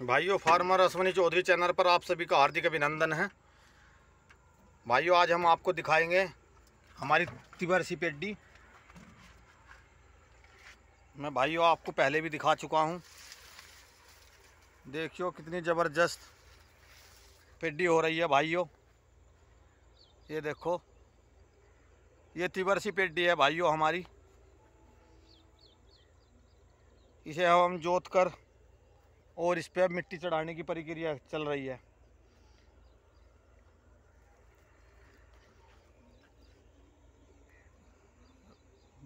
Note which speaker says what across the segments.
Speaker 1: भाइयों farmer Ashwani Chaudhary channel पर आप सभी का हार्दिक अभिनंदन है भाइयों आज हम आपको दिखाएंगे हमारी तिबर पेड्डी मैं भाइयों आपको पहले भी दिखा चुका हूँ देखियो कितनी ज़बरदस्त पेड्डी हो रही है भाइयों ये देखो ये तिबर सी पेड्डी है भाइयों हमारी इसे हम जोत कर और इस पर मिट्टी चढ़ाने की प्रक्रिया चल रही है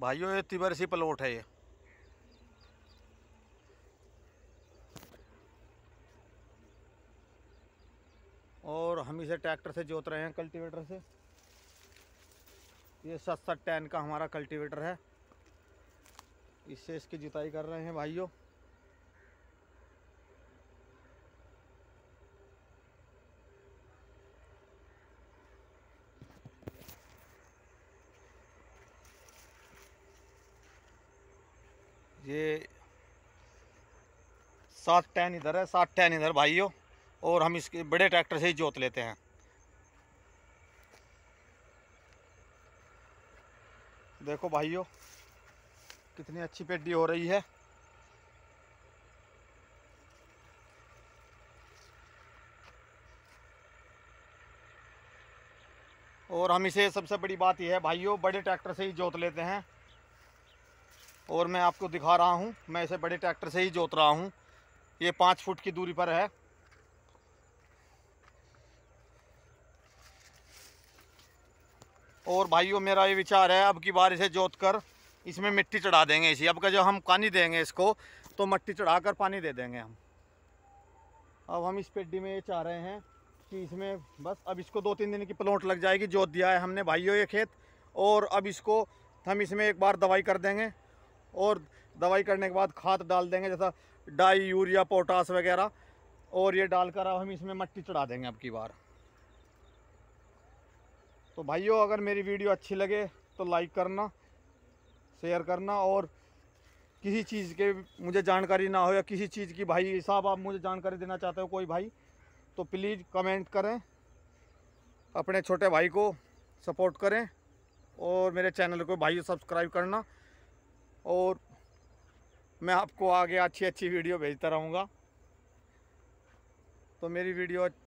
Speaker 1: भाइयों ये सी प्लॉट है ये और हम इसे ट्रैक्टर से जोत रहे हैं कल्टीवेटर से ये सत सत टैन का हमारा कल्टीवेटर है इससे इसकी जुताई कर रहे हैं भाइयों ये सात टैन इधर है सात टैन इधर भाइयों और हम इसके बड़े ट्रैक्टर से ही जोत लेते हैं देखो भाइयों कितनी अच्छी पेडी हो रही है और हम इसे सबसे बड़ी बात यह है भाइयों बड़े ट्रैक्टर से ही जोत लेते हैं और मैं आपको दिखा रहा हूँ मैं इसे बड़े ट्रैक्टर से ही जोत रहा हूँ ये पाँच फुट की दूरी पर है और भाइयों मेरा ये विचार है अब की बार इसे जोत कर इसमें मिट्टी चढ़ा देंगे इसी अब का जब हम पानी देंगे इसको तो मिट्टी चढ़ा कर पानी दे देंगे हम अब हम इस पेड्डी में ये चाह रहे हैं कि इसमें बस अब इसको दो तीन दिन की प्लॉट लग जाएगी जोत दिया है हमने भाइयों ये खेत और अब इसको हम इसमें एक बार दवाई कर देंगे और दवाई करने के बाद खाद डाल देंगे जैसा डाई यूरिया पोटास वगैरह और ये डालकर अब हम इसमें मट्टी चढ़ा देंगे अब की बार तो भाइयों अगर मेरी वीडियो अच्छी लगे तो लाइक करना शेयर करना और किसी चीज़ के मुझे जानकारी ना हो या किसी चीज़ की भाई साहब आप मुझे जानकारी देना चाहते हो कोई भाई तो प्लीज़ कमेंट करें अपने छोटे भाई को सपोर्ट करें और मेरे चैनल को भाई सब्सक्राइब करना और मैं आपको आगे अच्छी अच्छी वीडियो भेजता रहूँगा तो मेरी वीडियो